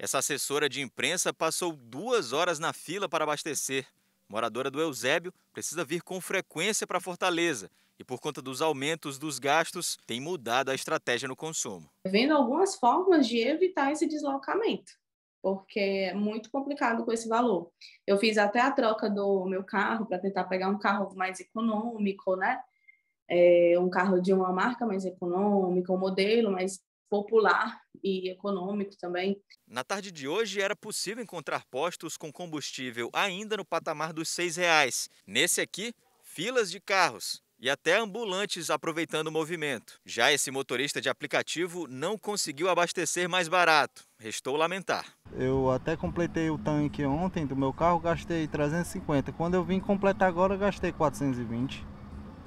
Essa assessora de imprensa passou duas horas na fila para abastecer. Moradora do Eusébio, precisa vir com frequência para Fortaleza e, por conta dos aumentos dos gastos, tem mudado a estratégia no consumo. Vendo algumas formas de evitar esse deslocamento, porque é muito complicado com esse valor. Eu fiz até a troca do meu carro para tentar pegar um carro mais econômico, né? É um carro de uma marca mais econômica, um modelo mais popular e econômico também. Na tarde de hoje, era possível encontrar postos com combustível ainda no patamar dos R$ reais. Nesse aqui, filas de carros e até ambulantes aproveitando o movimento. Já esse motorista de aplicativo não conseguiu abastecer mais barato. Restou lamentar. Eu até completei o tanque ontem do meu carro, gastei 350. Quando eu vim completar agora, gastei 420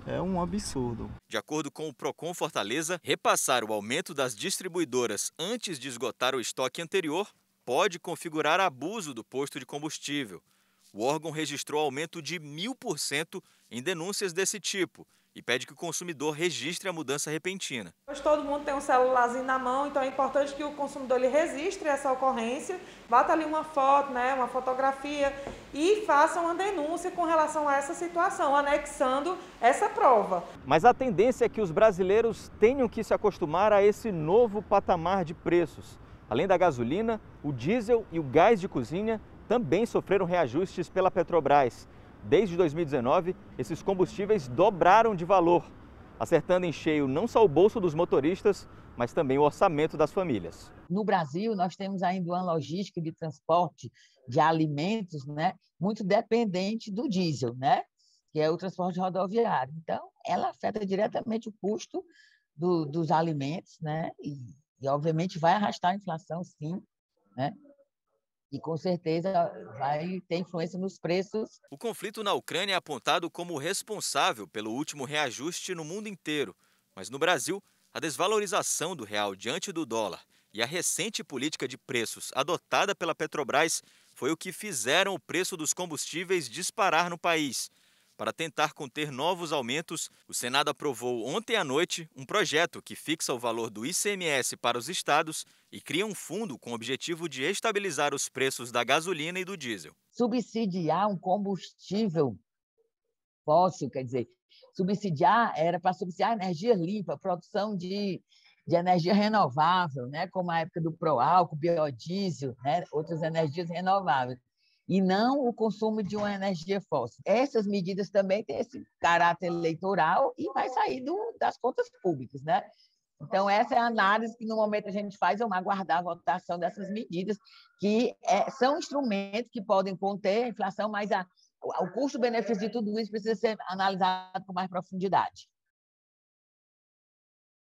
é um absurdo. De acordo com o Procon Fortaleza, repassar o aumento das distribuidoras antes de esgotar o estoque anterior pode configurar abuso do posto de combustível. O órgão registrou aumento de mil por cento em denúncias desse tipo e pede que o consumidor registre a mudança repentina. Hoje todo mundo tem um celularzinho na mão, então é importante que o consumidor ele registre essa ocorrência, bata ali uma foto, né, uma fotografia e faça uma denúncia com relação a essa situação, anexando essa prova. Mas a tendência é que os brasileiros tenham que se acostumar a esse novo patamar de preços. Além da gasolina, o diesel e o gás de cozinha também sofreram reajustes pela Petrobras. Desde 2019, esses combustíveis dobraram de valor, acertando em cheio não só o bolso dos motoristas, mas também o orçamento das famílias. No Brasil, nós temos ainda uma logística de transporte de alimentos né, muito dependente do diesel, né, que é o transporte rodoviário. Então, ela afeta diretamente o custo do, dos alimentos né, e, e, obviamente, vai arrastar a inflação, sim. Né? e com certeza vai ter influência nos preços. O conflito na Ucrânia é apontado como responsável pelo último reajuste no mundo inteiro, mas no Brasil, a desvalorização do real diante do dólar e a recente política de preços adotada pela Petrobras foi o que fizeram o preço dos combustíveis disparar no país. Para tentar conter novos aumentos, o Senado aprovou ontem à noite um projeto que fixa o valor do ICMS para os estados e cria um fundo com o objetivo de estabilizar os preços da gasolina e do diesel. Subsidiar um combustível fóssil, quer dizer, subsidiar era para subsidiar energia limpa, produção de, de energia renovável, né? como a época do proálcool, biodiesel, né? outras energias renováveis e não o consumo de uma energia fóssil. Essas medidas também têm esse caráter eleitoral e vai sair do, das contas públicas, né? Então, essa é a análise que, no momento, a gente faz, é uma aguardar a votação dessas medidas, que é, são instrumentos que podem conter a inflação, mas a, o custo-benefício de tudo isso precisa ser analisado com mais profundidade.